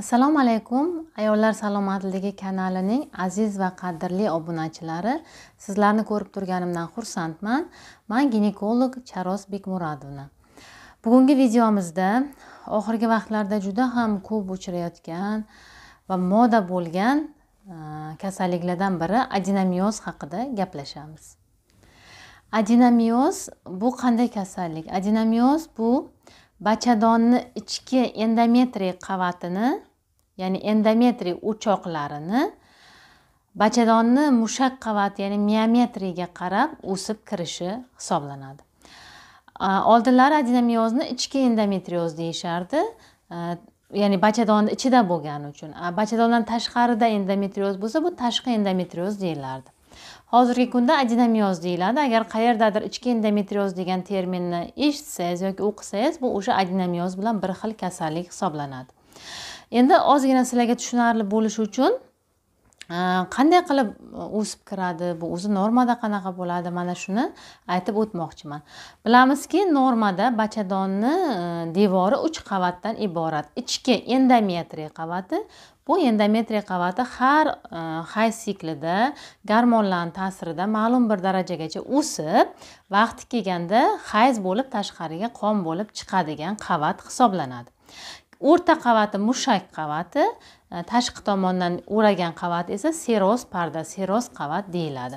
assalomu alaykum ayollar salomatligi kanalining aziz va qadrli obunachilari sizlarni ko'rib turganimdan xursandman man ginekolog charoz bekmuradovna bugungi videomizda oxirgi vaqtlarda juda ham ko'p uchrayotgan va moda bo'lgan e, kasalliklardan biri adenomiyoz haqida gaplashamiz adenomiyoz bu qanday kasallik adenomiyoz bu bachadonni ichki endometriy qavatini ya'ni endometriy o'choqlarini bachadonni mushak qavati ya'ni miometriyaga qarab o'sib kirishi hisoblanadi oldinlari adenomiozni ichki endometrioz deyishardi ya'ni bachadonni ichida bo'lgani uchun bachadondan tashqarida endometrioz bo'lsa bu tashqi endometrioz deyilardi hozirgi kunda adenomioz deyiladi agar qayerdadir ichki endometrioz degan terminni eshitsangiz yoki o'qisangiz bu o'sha adenomioz bilan bir xil kasallik hisoblanadi endi ozgina sizlarga tushunarli bo'lishi uchun e, qanday qilib o'sib kiradi bu o'zi normada qanaqa bo'ladi mana shuni aytib o'tmoqchiman bilamizki normada bachadonni e, devori uch qavatdan iborat ichki endometriy qavati bu endometriy qavati har e, hay siklida garmonlarni ta'sirida ma'lum bir darajagacha o'sib vaqti kelganda hayz bo'lib tashqariga qon bo'lib chiqadigan qavat hisoblanadi o'rta qavati mushak qavati e, tashqi tomondan o'ragan qavat esa seroz parda seroz qavat deyiladi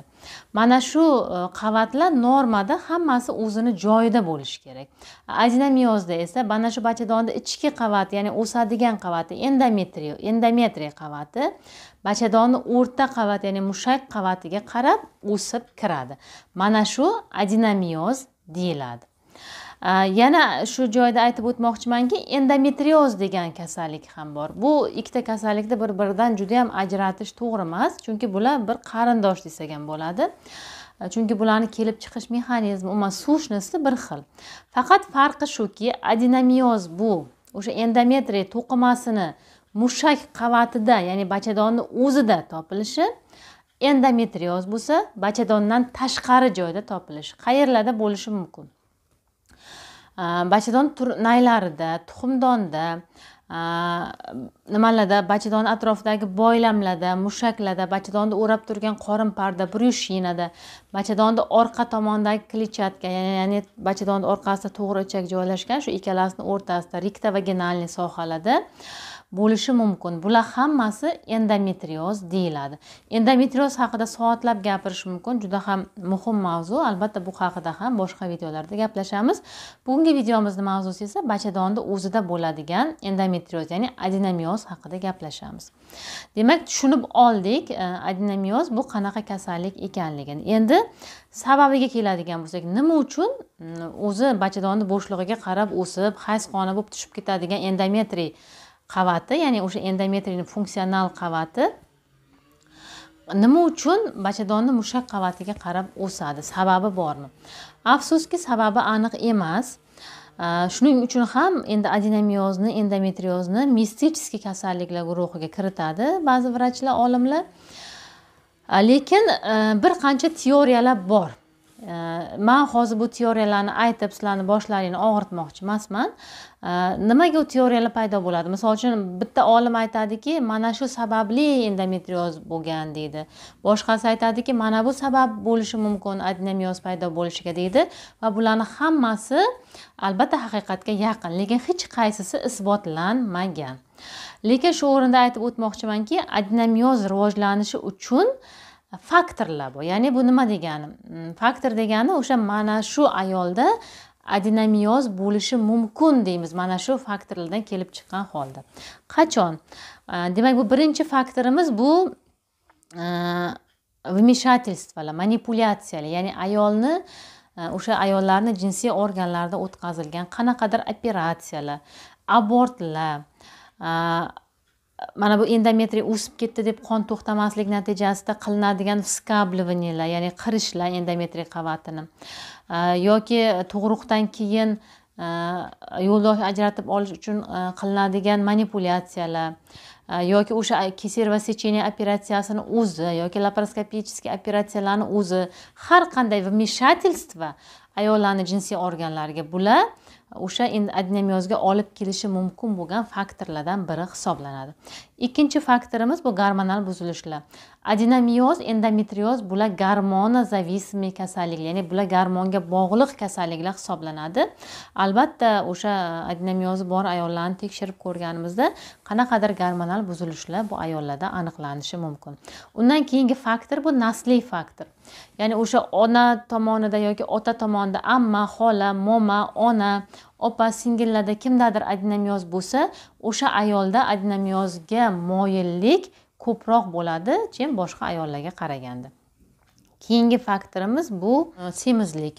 mana shu e, qavatlar normada hammasi o'zini joyida bo'lishi kerak ajnamiyozda esa mana shu bachadonni ichki qavati ya'ni o'sadigan qavati endometriy endometriy qavati bachadonni o'rta qavat ya'ni mushak qavatiga qarab o'sib kiradi mana shu adinamioz deyiladi yana shu joyda aytib o'tmoqchimanki endometrioz degan kasallik ham bor bu ikkita kasallikni bir biridan juda yam ajratish to'g'ri emas chunki bular bir qarindosh desak ham bo'ladi chunki bularni kelib chiqish mexanizmi umuman сущности bir xil faqat farqi shuki adinamioz bu o'sha endometriy to'qimasini mushak qavatida ya'ni bachadonni o'zida topilishi endometrioz bo'lsa bachadondan tashqari joyda topilishi qayerlarda bo'lishi mumkin bachadon naylarida tuxumdonda nimalarda bachadon atrofidagi boylamlarda mushaklarda bachadonni o'rab turgan qorin parda bryushinada bachadonni orqa tomonidagi kletchatka ya'ni bachadonni orqasida to'g'ri ichak joylashgan shu ikkalasini o'rtasida rektovaginalniy sohalarda bo'lishi mumkin bular hammasi endometrioz deyiladi endometrioz haqida soatlab gapirish mumkin juda ham muhim mavzu albatta bu haqida ham boshqa videolarda gaplashamiz bugungi videomizni mavzusi esa bachadonni o'zida bo'ladigan endometrioz ya'ni adenomioz haqida gaplashamiz demak tushunib oldik e, adenomioz bu qanaqa kasallik ekanligini endi sababiga keladigan bo'lsak nima uchun mm, o'zi bachadonni bo'shlig'iga qarab o'sib hayz qoni bo'lib tushib ketadigan endometriy qavati ya'ni o'sha endometriyni funksional qavati nima uchun bachadonni mushak qavatiga qarab o'sadi sababi bormi afsuski sababi aniq emas shuning uchun ham endi adenomiyozni endometriozni misticheskiy kasalliklar guruhiga kiritadi ba'zi vrachlar olimlar lekin bir qancha teoriyalar bor Э, man hozir bu teoriyalarni aytib sizlarni boshlaringni og'ritmoqchi emasman э, nimaga u teoriyalar paydo bo'ladi misol uchun bitta olim aytadiki mana shu sababli endometrioz bo'lgan deydi boshqasi aytadiki mana bu sabab bo'lishi mumkin adenomioz paydo bo'lishiga deydi va bularni hammasi albatta haqiqatga yaqin lekin hech qaysisi isbotlanmagan lekin shu o'rinda aytib o'tmoqchimanki adenomioz rivojlanishi uchun faktorlar bu ya'ni bu nima degani mm, faktor degani o'sha mana shu ayolda adenomiyoz bo'lishi mumkin deymiz mana shu faktorlardan kelib chiqqan holda qachon demak bu birinchi faktorimiz bu vmeshательстволар manipulyatsiyalar ya'ni ayolni o'sha ayollarni jinsiy organlarida o'tkazilgan qanaqadir operatsiyalar abortlar mana bu endometriy o'sib ketdi deb qon to'xtamaslik natijasida qilinadigan вскабливаниелар ya'ni qirishlar endometriy qavatini e, yoki tug'ruqdan keyin e, yo'ldosh ajratib olish uchun e, qilinadigan manipulyatsiyalar yoki o'sha keser sechenie operatsiyasini o'zi yoki laparoskopический operatsiyalarni o'zi har qanday вмешательство ayollarni jinsiy organlariga bular o'sha endi olib kelishi mumkin bo'lgan faktorlardan biri hisoblanadi ikkinchi faktorimiz bu gormonal buzilishlar adenomioz endometrioz bular garmona зависимый kasallik ya'ni bular garmonga bog'liq kasalliklar hisoblanadi albatta o'sha adenomiozi bor ayollarni tekshirib ko'rganimizda qanaqadir gormonal buzilishlar bu ayollarda aniqlanishi mumkin undan keyingi faktor bu nasliy faktor ya'ni o'sha ona tomonida yoki ota tomonida amma xola moma ona opa singillarda kimdadir adenomiyoz bo'lsa o'sha ayolda adenomiyozga moyillik ko'proq bo'ladi chem boshqa ayollarga qaraganda keyingi faktorimiz bu e, semizlik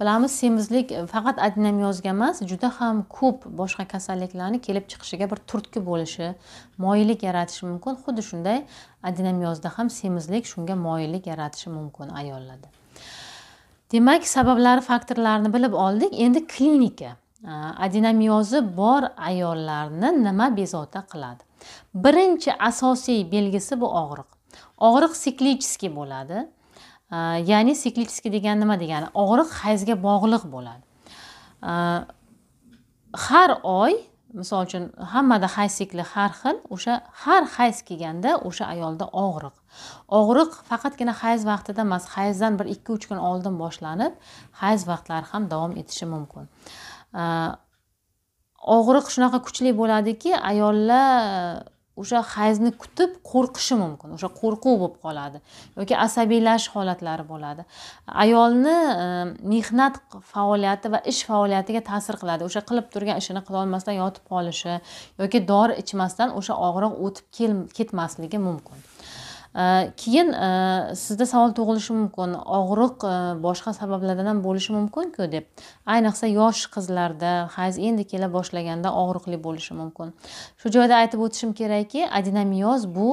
bilamiz semizlik e, faqat adenomiozga emas juda ham ko'p boshqa kasalliklarni kelib chiqishiga bir turtki bo'lishi moyillik yaratishi mumkin xuddi shunday adenomiozda ham semizlik shunga moyillik yaratishi mumkin ayollarda demak sabablari faktorlarini bilib oldik endi klinika e, adenomiozi bor ayollarni nima bezovta qiladi birinchi asosiy belgisi bu og'riq og'riq siklicheskiy bo'ladi ya'ni siklichеский degani nima degani og'riq hayzga bog'liq bo'ladi har oy misol uchun hammada hayz sikli har xil o'sha har hayz kelganda o'sha ayolda og'riq og'riq faqatgina hayz vaqtida emas hayzdan bir ikki uch kun oldin boshlanib hayz vaqtlari ham davom etishi mumkin og'riq shunaqa kuchli bo'ladiki ayollar o'sha hayzni kutib qo'rqishi mumkin o'sha qo'rquv bo'lib qoladi yoki asabiylash holatlari bo'ladi ayolni e, mehnat faoliyati va ish faoliyatiga ta'sir qiladi o'sha qilib turgan ishini qilolmasdan yotib qolishi yoki dori ichmasdan o'sha og'riq o'tib ketmasligi mumkin Э, keyin э, sizda savol tug'ilishi mumkin og'riq э, boshqa sabablardan ham bo'lishi mumkinku deb ayniqsa yosh qizlarda hayz endi kela boshlaganda og'riqli bo'lishi mumkin shu joyda aytib o'tishim kerakki adenomiyoz bu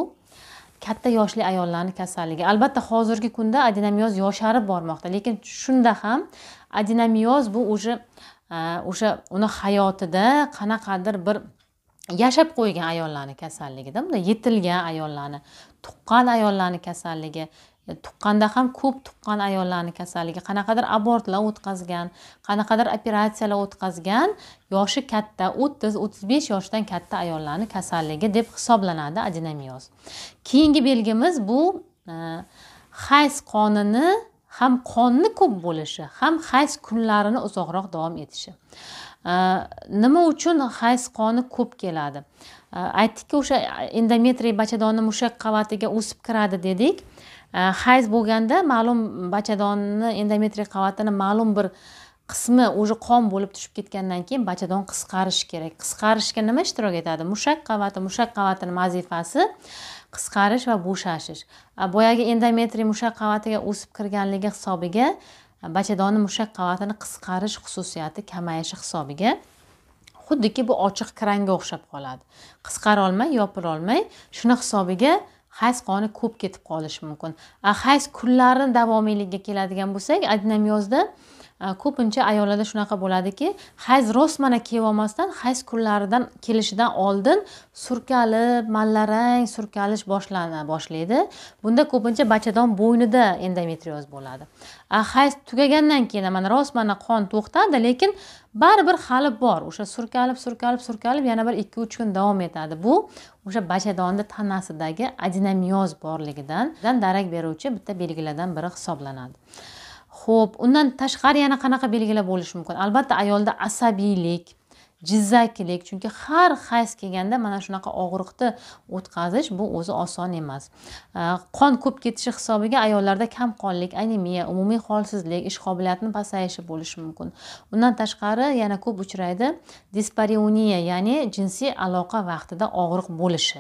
katta yoshli ayollarni kasalligi albatta hozirgi kunda adenomiyoz yosharib bormoqda lekin shunda ham adenomiyoz bu уже e, o'sha uni hayotida qanaqadir bir yashab qo'ygan ayollarni kasalligida bunday yetilgan ayollarni tuqqan ayollarni kasalligi e, tuqqanda ham ko'p tuqqan ayollarni kasalligi qanaqadir abortlar o'tkazgan qanaqadir operatsiyalar o'tkazgan yoshi katta o'ttiz o'ttiz besh yoshdan katta ayollarni kasalligi deb hisoblanadi adenomiyoz keyingi belgimiz bu e, hayz qonini ham qonni ko'p bo'lishi ham hayz kunlarini uzoqroq davom etishi Э, nima uchun hayz qoni ko'p keladi э, aytdikki o'sha endometriy bachadonni mushak qavatiga o'sib kiradi dedik э, hayz bo'lganda ma'lum bachadonni endometriy qavatini ma'lum bir qismi уже qon bo'lib tushib ketgandan keyin bachadon qisqarishi kerak qisqarishga nima ishtirok etadi mushak qavati mushak qavatini vazifasi qisqarish va bo'shashish boyagi endometriy mushak qavatiga o'sib kirganligi hisobiga bachadonni mushak qavatini qisqarish xususiyati kamayishi hisobiga xuddiki bu ochiq kranga o'xshab qoladi qisqara olmay yopila olmay shuni hisobiga hayz qoni ko'p ketib qolishi mumkin hayz kunlari davomiyligiga keladigan bo'lsak adnamyozda ko'pincha ayollarda shunaqa bo'ladiki hayz rostmana kelib olmasdan hayz kunlaridan kelishidan oldin surkalib mallarang surkalish boshlana boshlaydi bunda ko'pincha bachadon bo'ynida endometrioz bo'ladi hayz tugagandan keyin mana rostmana qon to'xtadi lekin baribir hali bor o'sha surkalib surkalib surkalib yana bir ikki uch kun davom etadi bu o'sha bachadonni tanasidagi adinamiyoz borligidan darak beruvchi bitta belgilardan biri hisoblanadi xo'p undan tashqari yana qanaqa belgilar bo'lishi mumkin albatta ayolda asabiylik jizzaklik chunki har hayz kelganda mana shunaqa og'riqni o'tkazish bu o'zi oson emas qon ko'p ketishi hisobiga ayollarda kamqonlik anemiya umumiy holsizlik ish qobiliyatini pasayishi bo'lishi mumkin undan tashqari yana ko'p uchraydi dispariuniya ya'ni jinsiy aloqa vaqtida og'riq bo'lishi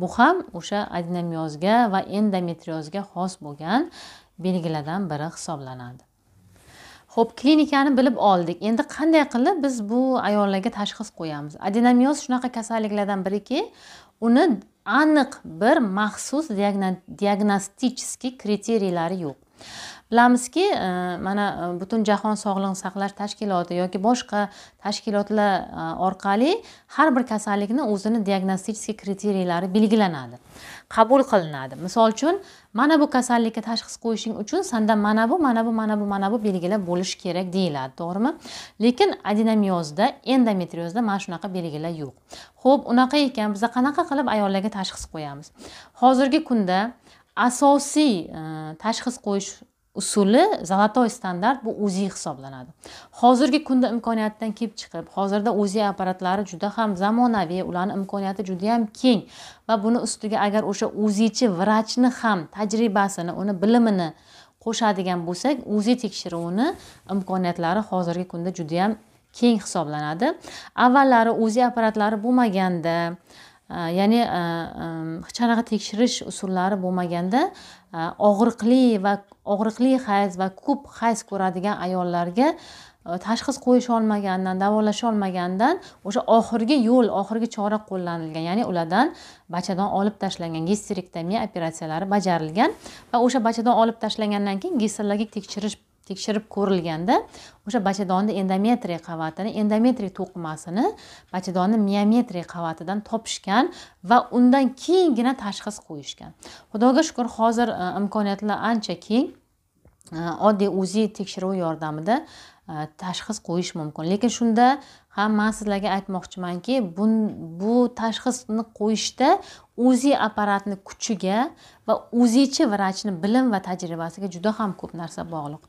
bu ham o'sha adenomiyozga va endometriozga xos bo'lgan belgilardan biri hisoblanadi ho'p klinikani bilib oldik endi qanday qilib biz bu ayollarga tashxis qo'yamiz adenomiyoz shunaqa kasalliklardan biriki uni aniq bir maxsus diagnostiskiy kriteriylari yo'q bilamizki e, mana e, butun jahon sog'liqni saqlash tashkiloti yoki boshqa tashkilotlar e, orqali har bir kasallikni o'zini diagnostik kriteriylari belgilanadi qabul qilinadi misol uchun mana bu kasallikka tashxis qo'yishing uchun sanda mana bu mana bu mana bu mana bu belgilar bo'lishi kerak deyiladi to'g'rimi lekin adenomiyozda endometriozda mana shunaqa belgilar yo'q ho'p unaqa ekan biza qanaqa qilib ayollarga tashxis qo'yamiz hozirgi kunda asosiy tashxis qo'yish usuli zolotoy standart bu uzi hisoblanadi hozirgi kunda imkoniyatdan kelib chiqib hozirda uzi apparatlari juda ham zamonaviy ularni imkoniyati juda yam keng va buni ustiga agar o'sha uzichi vrachni ham tajribasini uni bilimini qo'shadigan bo'lsak uzi tekshiruvini imkoniyatlari hozirgi kunda juda keng hisoblanadi avvallari uzi apparatlari bo'lmaganda ya'ni hech e, tekshirish usullari bo'lmaganda e, og'riqli va og'riqli hayz va ko'p hayz ko'radigan ayollarga e, tashxis qo'yish olmagandan davolash olmagandan o'sha oxirgi yo'l oxirgi chora qo'llanilgan ya'ni ulardan bachadon olib tashlangan gisterektomiya operatsiyalari bajarilgan va o'sha bachadon olib tashlangandan keyin gistologik tekshirish tekshirib ko'rilganda o'sha bachadonni endometriy qavatini endometriy to'qimasini bachadonni miometriy qavatidan topishgan va undan keyingina tashxis qo'yishgan xudoga shukur hozir e, imkoniyatlar ancha keng e, oddiy uzi tekshiruvi yordamida e, tashxis qo'yish mumkin lekin shunda ham man sizlarga aytmoqchimanki bu, bu tashxisni qo'yishda uzi apparatni kuchiga va uzichi vrachni bilim va tajribasiga juda ham ko'p narsa bog'liq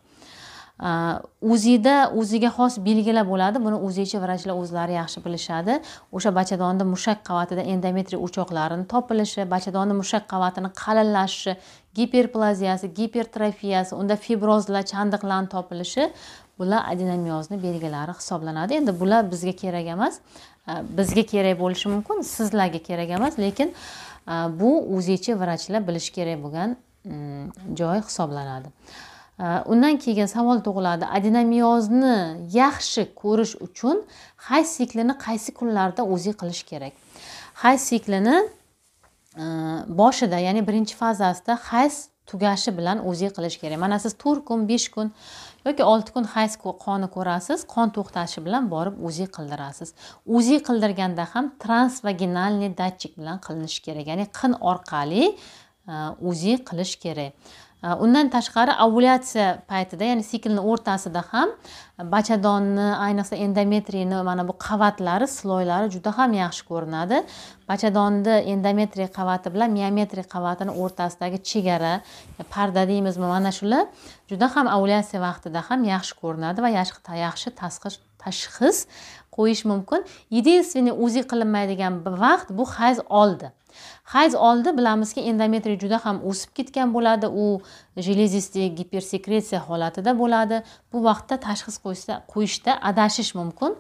o'zida o'ziga xos belgilar bo'ladi buni o'zicha vrachlar o'zlari yaxshi bilishadi o'sha bachadonni mushak qavatida endometriy o'choqlarini topilishi bachadonni mushak qavatini qalinlashishi giperplaziyasi gipertrofiyasi unda fibrozlar chandiqlarni topilishi bular adenomiozni belgilari hisoblanadi endi bular bizga kerak emas bizga kerak bo'lishi mumkin sizlarga kerak emas lekin e, bu o'zicha vrachlar bilishi kerak bo'lgan mm, joy hisoblanadi Э, undan keyin savol tug'iladi adenomiyozni yaxshi ko'rish uchun hay siklini qaysi kunlarda o'zi qilish kerak hay siklini e, boshida ya'ni birinchi fazasida hayz tugashi bilan o'zi qilish kerak mana siz to'rt kun besh kun yoki olti kun hayz qoni ko'rasiz qon to'xtashi bilan borib uzi qildirasiz uzi qildirganda ham transvaginalniy datchik bilan qilinishi kerak ya'ni qin orqali uzi e, qilish kerak Э, undan tashqari ovulyatsiya paytida ya'ni siklni o'rtasida ham bachadonni ayniqsa endometriyni mana bu qavatlari sloylari juda ham yaxshi ko'rinadi bachadonni endometriy qavati bilan miometriya qavatini o'rtasidagi chegara parda deymizmi mana shular juda ham ovulyatsiya vaqtida ham yaxshi ko'rinadi va yaxshi tashxis qo'yish mumkin единственный uzi qilinmaydigan vaqt bu hayz oldi hayz oldi bilamizki endometriy juda ham o'sib ketgan bo'ladi u железистый gipersekretsiya holatida bo'ladi bu vaqtda tashxis qo'yishda qo'yishda adashish mumkin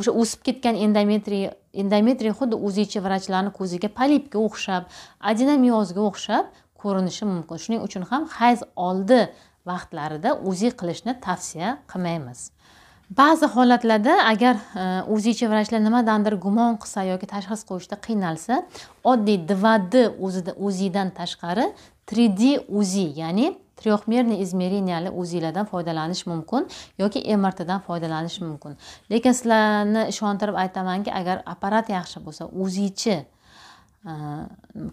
o'sha o'sib ketgan endometriy endometriy xuddi o'zicha vrachlarni ko'ziga polipga o'xshab adenomiyozga o'xshab ko'rinishi mumkin shuning uchun ham hayz oldi vaqtlarida uzi qilishni tavsiya qilmaymiz ba'zi holatlarda agar e, o'ziycha vrachlar nimadandir gumon qilsa yoki tashxis qo'yishda qiynalsa oddiy два d o'zidan tashqari 3d uzi ya'ni трехмерный измерениялы uzilardan foydalanish mumkin yoki mrtdan foydalanish mumkin lekin sizlarni ishontirib aytamanki agar apparat yaxshi bo'lsa uzichi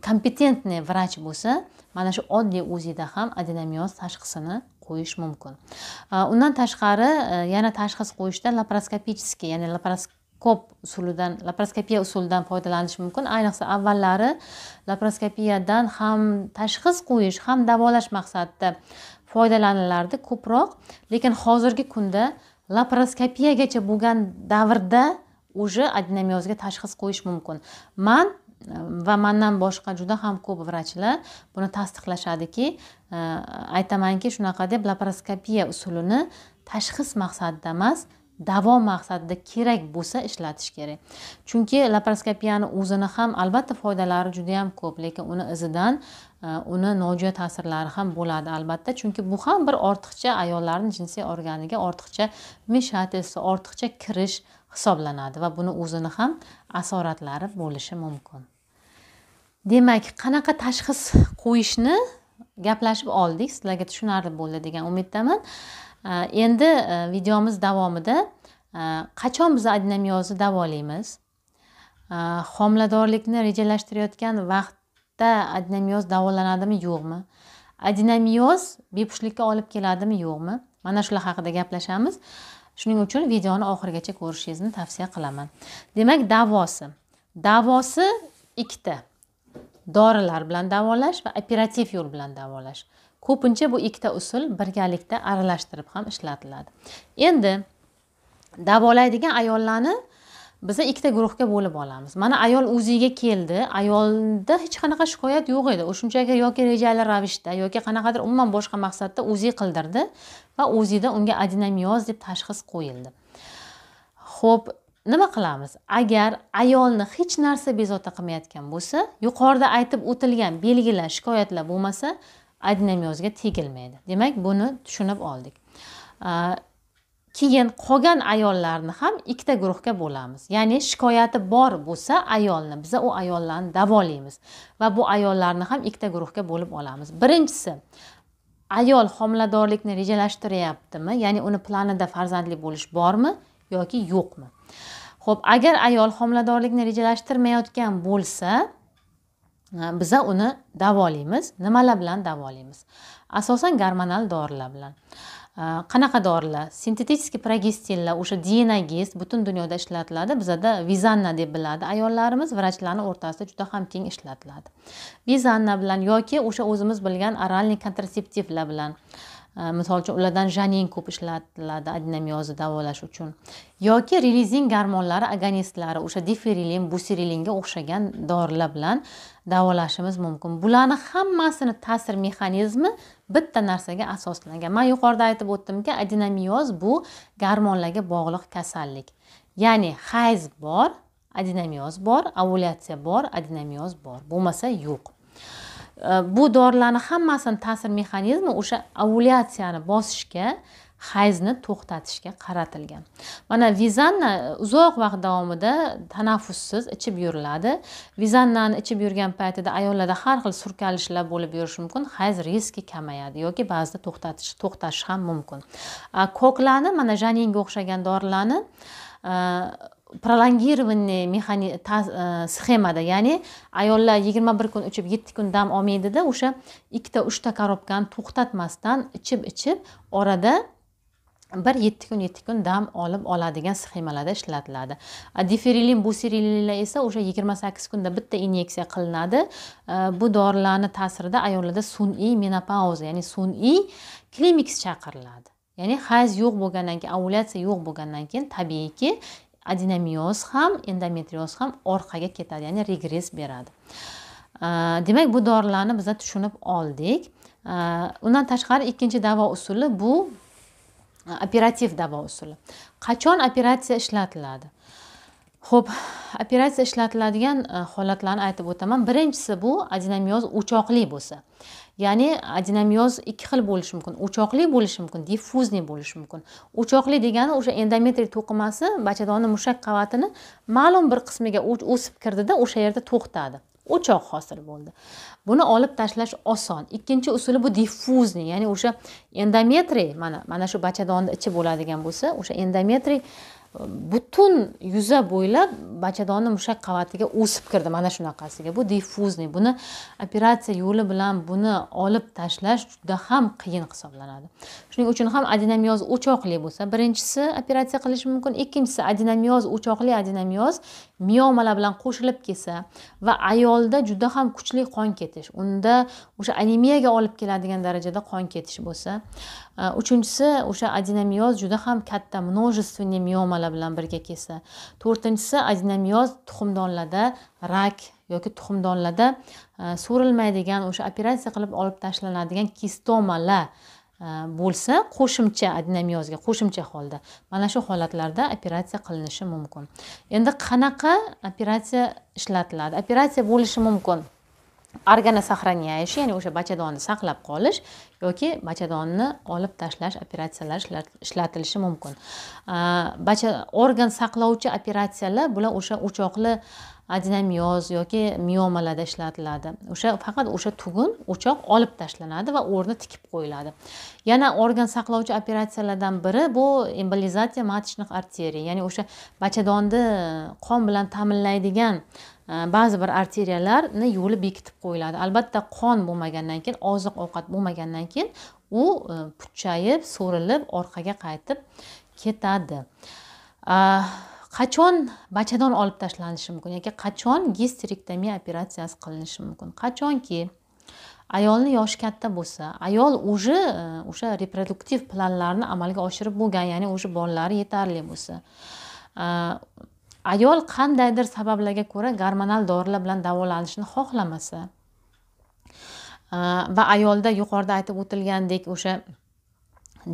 kompetentniy э, vrach bo'lsa mana shu oddiy uzida ham adenomiyoz tashxisini qo'yish mumkin э, undan tashqari э, yana tashxis qo'yishda laparoskopический ya'ni laparoskop usulidan laparoskopiya usulidan foydalanish mumkin ayniqsa avvallari laparoskopiyadan ham tashxis qo'yish ham davolash maqsadida foydalanilardi ko'proq lekin hozirgi kunda laparoskopiyagacha bo'lgan davrda уже adenomiyozga tashxis qo'yish mumkin man va mandan boshqa juda ham ko'p vrachlar buni tasdiqlashadiki e, aytamanki shunaqa deb laparoskopiya usulini tashxis maqsadida emas davo maqsadida kerak bo'lsa ishlatish kerak chunki laparoskopiyani o'zini ham albatta foydalari juda yam ko'p lekin uni izidan e, uni nojo'ya ta'sirlari ham bo'ladi albatta chunki bu ham bir ortiqcha ayollarni jinsiy organiga ortiqcha vmeshательство ortiqcha kirish hisoblanadi va buni o'zini ham asoratlari bo'lishi mumkin demak qanaqa tashxis qo'yishni gaplashib oldik sizlarga tushunarli bo'ldi degan umiddaman endi videomiz davomida qachon biz adenomiyozni davolaymiz homiladorlikni rejalashtirayotgan vaqtda adenomiyoz davolanadimi yo'qmi adenomiyoz bepushtlikka olib keladimi yo'qmi mana shular haqida gaplashamiz shuning uchun videoni oxirigacha ko'rishingizni tavsiya qilaman demak davosi davosi ikkita dorilar bilan davolash va operativ yo'l bilan davolash ko'pincha bu ikkita usul birgalikda aralashtirib ham ishlatiladi endi davolaydigan ayollarni biza ikkita guruhga bo'lib olamiz mana ayol o'ziga keldi ayolda hech qanaqa shikoyat yo'q edi shunchaki yoki rejali ravishda yoki qanaqadir umuman boshqa maqsadda o'zi qildirdi va o'zida unga adenomiyoz deb tashxis qo'yildi ho'p nima qilamiz agar ayolni hech narsa bezovta qilmayotgan bo'lsa yuqorida aytib o'tilgan belgilar shikoyatlar bo'lmasa adenomiyozga tegilmaydi demak buni tushunib oldik keyin qolgan ayollarni ham ikkita guruhga bo'lamiz ya'ni shikoyati bor bo'lsa ayolni biza u ayollarni davolaymiz va bu ayollarni ham ikkita guruhga bo'lib olamiz birinchisi ayol homiladorlikni rejalashtiryaptimi ya'ni uni planida farzandli bo'lish bormi yoki yo'qmi ho'p agar ayol homiladorlikni rejalashtirmayotgan bo'lsa e, biza uni davolaymiz nimalar bilan davolaymiz asosan gormonal dorilar bilan qanaqa dorilar sintetiskiy progestinlar o'sha dienagiz butun dunyoda ishlatiladi bizada vizanna deb biladi ayollarimiz vrachlarni o'rtasida juda ham keng ishlatiladi vizanna bilan yoki o'sha o'zimiz bilgan oralniy kontraseptivlar bilan e, misol uchun ulardan janin ko'p ishlatiladi adenomiozni davolash uchun yoki relizin garmonlari agonistlari o'sha diferilin busirilinga o'xshagan dorilar bilan davolashimiz mumkin bularni hammasini ta'sir mexanizmi bitta narsaga asoslangan man yuqorida aytib o'tdimki adenomiyoz bu garmonlarga bog'liq kasallik ya'ni hayz bor adenomiyoz bor ovulyatsiya bor adenomiyoz bor bo'lmasa yo'q bu dorilarni hammasini ta'sir mexanizmi o'sha ovulyatsiyani bosishga hayzni to'xtatishga qaratilgan mana vizanna uzoq vaqt davomida tanaffussiz ichib yuriladi vizannani ichib yurgan paytida ayollarda har xil surkalishlar bo'lib yurishi mumkin hayz riski kamayadi yoki ba'zida to'xtatish to'xtashi ham mumkin koklani mana janinga o'xshagan dorilarni prolongirovanniy mexani sxemada ya'ni ayollar yigirma bir kun ichib yetti kun dam olmaydida o'sha ikkita uchta korobkani to'xtatmasdan ichib ichib orada bir yetti kun yetti kun dam olib oladigan sxemalarda ishlatiladi diferilin busirilin esa o'sha yigirma sakkiz kunda bitta inyeksiya qilinadi bu dorilarni ta'sirida ayollarda sun'iy menopauza ya'ni sun'iy klimiks chaqiriladi ya'ni hayz yo'q bo'lgandan keyin ovulyatsiya yo'q bo'lgandan keyin tabiiyki adinamioz ham endometrioz ham orqaga ketadi ya'ni regress beradi demak bu dorilarni biza tushunib oldik undan tashqari ikkinchi davo usuli bu operativ davo usuli qachon operatsiya ishlatiladi ho'p operatsiya ishlatiladigan e, holatlarni aytib o'taman birinchisi bu adenomiyoz o'choqli bo'lsa ya'ni adenomiyoz ikki xil bo'lishi mumkin o'choqli bo'lishi mumkin diffuzniy bo'lishi mumkin o'choqli degani o'sha endometriy to'qimasi bachadonni mushak qavatini ma'lum bir qismiga o'sib kirdida o'sha yerda to'xtadi o'choq hosil bo'ldi buni olib tashlash oson ikkinchi usuli bu diffuzniy ya'ni o'sha endometriy mana mana shu bachadonni ichi bo'ladigan bo'lsa o'sha endometriy butun yuza bo'ylab bachadonni mushak qavatiga o'sib kirdi mana shunaqasiga bu diffuzniy buni operatsiya yo'li bilan buni olib tashlash juda ham qiyin hisoblanadi shuning uchun ham adenomiyoz o'choqli bo'lsa birinchisi operatsiya qilish mumkin ikkinchisi adenomiyoz o'choqli adenomiyoz miomalar bilan qo'shilib kelsa va ayolda juda ham kuchli qon ketish unda o'sha anemiyaga olib keladigan darajada qon ketish bo'lsa Э, uchinchisi o'sha adenomiyoz juda ham katta множественный miomalar bilan birga kelsa to'rtinchisi adenomiyoz tuxumdonlarda rak yoki tuxumdonlarda e, so'rilmaydigan o'sha operatsiya qilib olib tashlanadigan kistomalar e, bo'lsa qo'shimcha adenomiyozga qo'shimcha holda mana shu holatlarda operatsiya qilinishi mumkin endi qanaqa operatsiya ishlatiladi operatsiya bo'lishi mumkin organa сохраняешь ya'ni o'sha bachadonni saqlab qolish yoki bachadonni olib tashlash operatsiyalar ishlatilishi mumkin bacha organ saqlovchi operatsiyalar bular o'sha o'choqli adenomiyoz yoki miomalarda ishlatiladi o'sha faqat o'sha tugun o'choq olib tashlanadi va o'rni tikib qo'yiladi yana organ saqlovchi operatsiyalardan biri bu embolizatsiya matishnik arteriya ya'ni o'sha bachadonni qon bilan ta'minlaydigan ba'zi bir arteriyalarni yo'li bekitib qo'yiladi albatta qon bo'lmagandan keyin oziq ovqat bo'lmagandan keyin u e, puchayib so'rilib orqaga qaytib ketadi qachon bachadon olib tashlanishi mumkin yoki qachon gisterektomiya operatsiyasi qilinishi mumkin qachonki ayolni yoshi katta bo'lsa ayol уже e, o'sha reproduktiv planlarni amalga oshirib bo'lgan ya'ni уже bolalari yetarli bo'lsa e, ayol qandaydir sabablarga ko'ra gormonal dorilar bilan davolanishni xohlamasa e, va ayolda yuqorida aytib o'tilgandek o'sha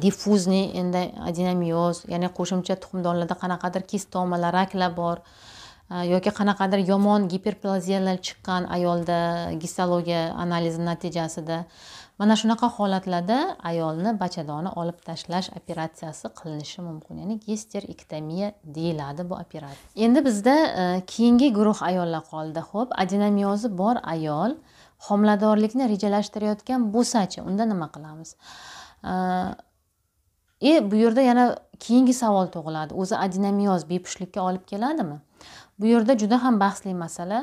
diffuzniy endi adenomioz ya'ni qo'shimcha tuxumdonlarda qanaqadir kist tomalar raklar bor e, yoki qanaqadir yomon giperplaziyalar chiqqan ayolda gistologiya analizi natijasida mana shunaqa holatlarda ayolni bachadoni olib tashlash operatsiyasi qilinishi mumkin ya'ni gisterektomiya deyiladi bu operatsiya endi bizda e, keyingi guruh ayollar qoldi ho'p adenomiyozi bor ayol homiladorlikni rejalashtirayotgan bo'lsachi unda nima qilamiz e, e bu yerda yana keyingi savol tug'iladi o'zi adenomiyoz bepushtlikka olib keladimi bu yerda juda ham bahsli masala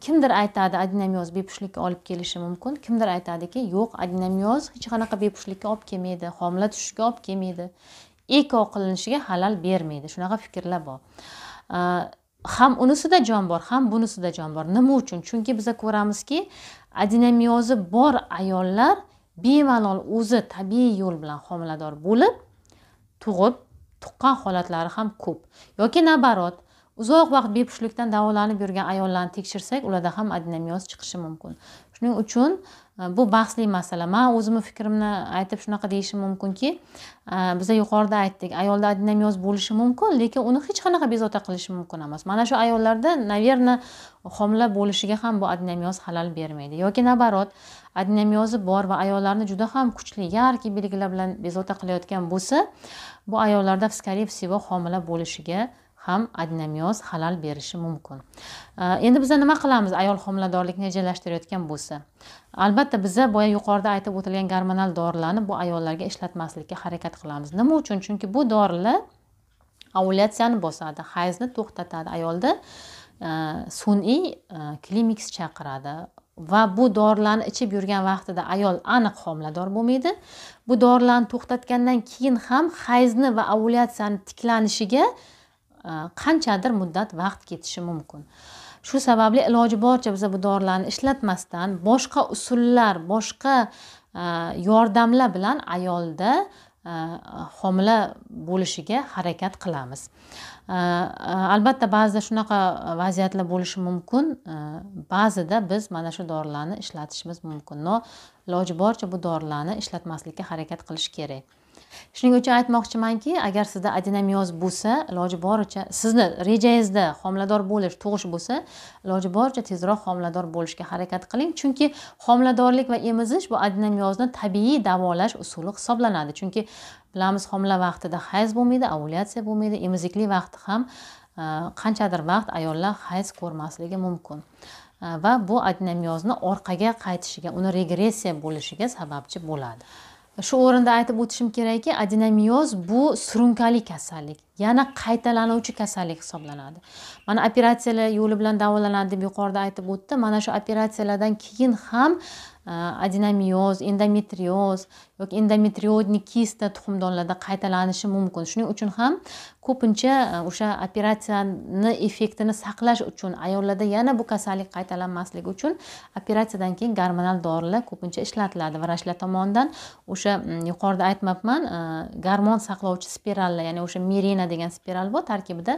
kimdir aytadi adenomiyoz bepushtlikka olib kelishi mumkin kimdir aytadiki yo'q adenomiyoz hech qanaqa bepushtlikka olib kelmaydi homila tushishga olib kelmaydi eko qilinishiga halal bermaydi shunaqa fikrlar bor ham unisida jon bor ham bunisida jon bor nima uchun chunki biza ko'ramizki adenomiyozi bor ayollar bemalol o'zi tabiiy yo'l bilan homilador bo'lib tug'ib tuqqan holatlari ham ko'p yoki nabarot uzoq vaqt bepushtlikdan davolanib yurgan ayollarni tekshirsak ularda ham adenomiyoz chiqishi mumkin shuning uchun e, bu bahsli masala man o'zimni fikrimni aytib shunaqa deyishim mumkinki e, biza yuqorida aytdik ayolda adenomiyoz bo'lishi mumkin lekin uni hech qanaqa bezovta qilishi mumkin emas mana shu ayollarda наверно homila bo'lishiga ham bu adenomiyoz xalal bermaydi yoki наоборот adenomiozi bor va ayollarni juda ham kuchli yarki belgilar bilan bezovta qilayotgan bo'lsa bu ayollarda скорее всего homila bo'lishiga ham adnamiyoz xalal berishi mumkin endi biza nima qilamiz ayol homiladorlikni rejalashtirayotgan bo'lsa albatta biza boya yuqorida aytib o'tilgan gormonal dorilarni bu ayollarga ishlatmaslikka harakat qilamiz nima uchun chunki bu dorilar ovulyatsiyani bosadi hayzni to'xtatadi ayolda e, sun'iy e, klimiks chaqiradi va bu dorilarni ichib yurgan vaqtida ayol aniq homilador bo'lmaydi bu dorilarni to'xtatgandan keyin ham hayzni va ovulyatsiyani tiklanishiga Э, qanchadir muddat vaqt ketishi mumkin shu sababli iloji boricha biza bu dorilarni ishlatmasdan boshqa usullar boshqa e, yordamlar bilan ayolda e, homila bo'lishiga harakat qilamiz e, albatta ba'zida shunaqa vaziyatlar bo'lishi mumkin ba'zida biz mana shu dorilarni ishlatishimiz mumkin но iloji boricha bu dorilarni ishlatmaslikka harakat qilish kerak shuning uchun aytmoqchimanki agar sizda adenomiyoz bo'lsa iloji boricha sizni rejangizda homilador bo'lish tug'ish bo'lsa iloji boricha tezroq homilador bo'lishga harakat qiling chunki homiladorlik va emizish bu adenomiyozni tabiiy davolash usuli hisoblanadi chunki bilamiz homila vaqtida hayz bo'lmaydi ovulyatsiya bo'lmaydi emizikli vaqti ham e, qanchadir vaqt ayollar hayz ko'rmasligi mumkin e, va bu adenomiyozni orqaga qaytishiga uni regressiya bo'lishiga sababchi bo'ladi shu o'rinda aytib o'tishim kerakki adenomiyoz bu surunkali kasallik yana qaytalanuvchi kasallik hisoblanadi mana operatsiyalar yo'li bilan davolanadi deb yuqorida aytib o'tdim mana shu operatsiyalardan keyin ham adenomiyoz endometrioz yoki endometriodniy kista tuxumdonlarda qaytalanishi mumkin shuning uchun ham ko'pincha o'sha operatsiyani effektini saqlash uchun ayollarda yana bu kasallik qaytalanmasligi uchun operatsiyadan keyin gormonal dorilar ko'pincha ishlatiladi vrachlar tomonidan o'sha yuqorida aytmabman garmon saqlovchi spirallar ya'ni o'sha merina degan spiral bor tarkibida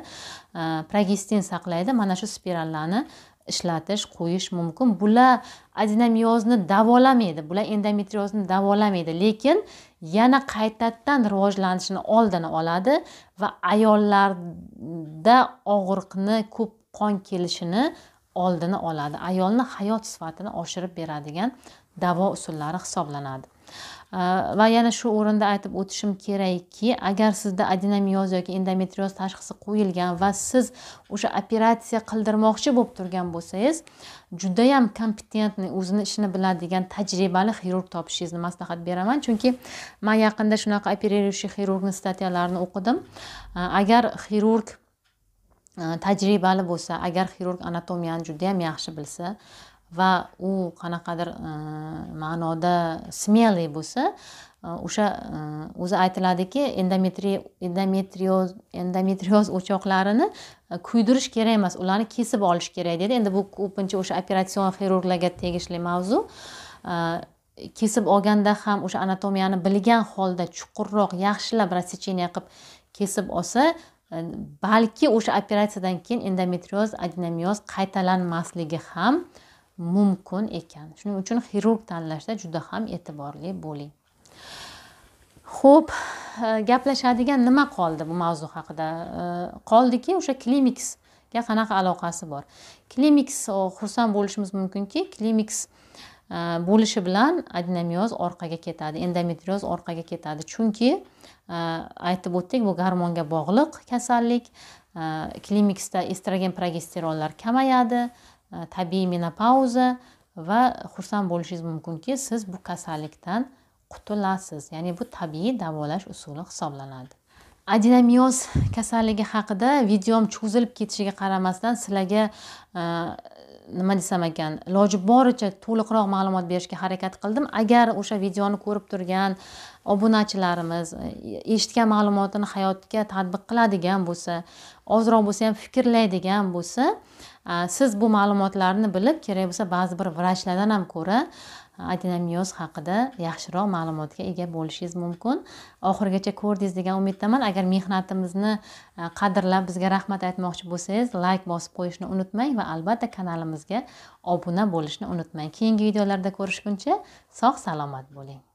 progestin saqlaydi mana shu spirallarni ishlatish qo'yish mumkin bular adenomiyozni davolamaydi bular endometriozni davolamaydi lekin yana qaytadan rivojlanishini oldini oladi va ayollarda og'riqni ko'p qon kelishini oldini oladi ayolni hayot sifatini oshirib beradigan davo usullari hisoblanadi Э, va yana shu o'rinda aytib o'tishim kerakki agar sizda adenomioz yoki endometrioz tashxisi qo'yilgan va siz o'sha operatsiya qildirmoqchi bo'lib turgan bo'lsangiz judayam kompetentniy o'zini ishini biladigan tajribali xirurg topishingizni maslahat beraman chunki man yaqinda shunaqa operirующий xirurgni statyalarini o'qidim э, agar xirurg э, tajribali bo'lsa agar xirurg anatomiyani judayam yaxshi bilsa va u qanaqadir e, ma'noda смелый bo'lsa e, o'sha e, o'zi aytiladiki endometrioz endometrioz o'choqlarini kuydirish kerak emas ularni kesib olish kerak deydi endi bu ko'pincha o'sha operatsion xirurglarga tegishli mavzu kesib olganda ham o'sha anatomiyani bilgan holda chuqurroq yaxshilab рассечение qilib kesib olsa balki o'sha operatsiyadan keyin endometrioz adenomioz qaytalanmasligi ham mumkin ekan shuning uchun xirurg tanlashda juda ham e'tiborli bo'ling ho'p e, gaplashadigan nima qoldi bu mavzu haqida e, qoldiki o'sha klimiksga qanaqa aloqasi bor klimiks xursand bo'lishimiz mumkinki klimiks e, bo'lishi bilan adenomiyoz orqaga ketadi endometrioz orqaga ketadi chunki aytib o'tdik bu garmonga bog'liq kasallik klimiksda estrogen progesteronlar kamayadi Э, tabiiy menopauza va xursand bo'lishingiz mumkinki siz bu kasallikdan qutulasiz ya'ni bu tabiiy davolash usuli hisoblanadi adenomiyoz kasalligi haqida videom cho'zilib ketishiga qaramasdan sizlarga e, nima desam ekan iloji boricha to'liqroq ma'lumot berishga harakat qildim agar o'sha videoni ko'rib turgan obunachilarimiz e, eshitgan ma'lumotini hayotga tatbiq qiladigan bo'lsa ozroq bo'lsa ham fikrlaydigan bo'lsa Э, siz bu ma'lumotlarni bilib kerak bo'lsa ba'zi bir vrachlardan ham ko'ra e, adenomiyoz haqida yaxshiroq ma'lumotga ega bo'lishingiz mumkin oxirigacha ko'rdingiz degan umiddaman agar mehnatimizni e, qadrlab bizga rahmat aytmoqchi bo'lsangiz layk bosib qo'yishni unutmang va albatta kanalimizga obuna bo'lishni unutmang keyingi videolarda ko'rishguncha sog' salomat bo'ling